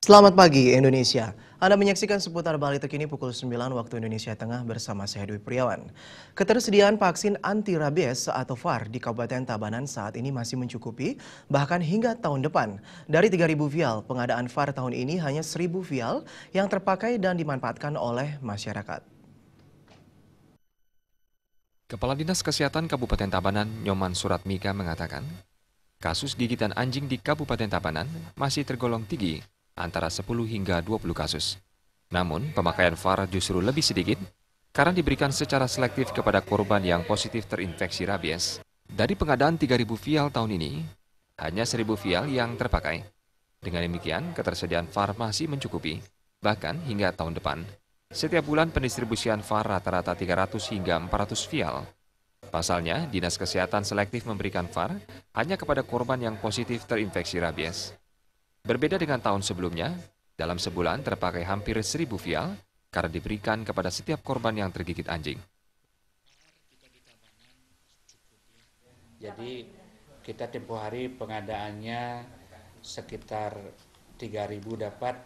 Selamat pagi Indonesia. Anda menyaksikan seputar Bali terkini pukul 9 waktu Indonesia Tengah bersama saya Dwi Priawan. Ketersediaan vaksin anti rabies atau VAR di Kabupaten Tabanan saat ini masih mencukupi bahkan hingga tahun depan. Dari 3.000 vial, pengadaan VAR tahun ini hanya 1.000 vial yang terpakai dan dimanfaatkan oleh masyarakat. Kepala Dinas Kesehatan Kabupaten Tabanan, Nyoman Suratmika mengatakan, kasus gigitan anjing di Kabupaten Tabanan masih tergolong tinggi antara 10 hingga 20 kasus. Namun, pemakaian VAR justru lebih sedikit karena diberikan secara selektif kepada korban yang positif terinfeksi rabies. Dari pengadaan 3.000 vial tahun ini, hanya 1.000 vial yang terpakai. Dengan demikian, ketersediaan VAR masih mencukupi, bahkan hingga tahun depan. Setiap bulan pendistribusian VAR rata-rata 300 hingga 400 vial. Pasalnya, Dinas Kesehatan selektif memberikan VAR hanya kepada korban yang positif terinfeksi rabies. Berbeda dengan tahun sebelumnya, dalam sebulan terpakai hampir seribu vial karena diberikan kepada setiap korban yang tergigit anjing. Jadi kita tempo hari pengadaannya sekitar 3000 dapat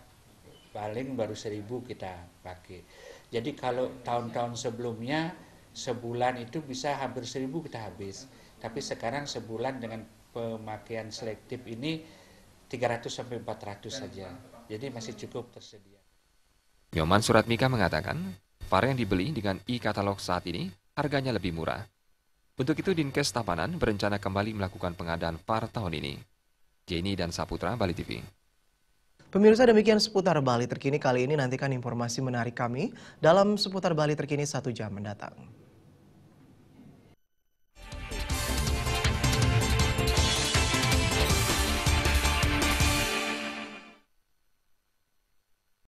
paling baru 1000 kita pakai. Jadi kalau tahun-tahun sebelumnya sebulan itu bisa hampir 1000 kita habis. Tapi sekarang sebulan dengan pemakaian selektif ini 300 sampai 400 saja. Jadi masih cukup tersedia. Nyoman Suratmika mengatakan, var yang dibeli dengan e-katalog saat ini harganya lebih murah. Untuk itu Dinkes Tapanan berencana kembali melakukan pengadaan VAR tahun ini. Jenny dan Saputra, Bali TV. Pemirsa demikian seputar Bali terkini kali ini nantikan informasi menarik kami dalam seputar Bali terkini satu jam mendatang.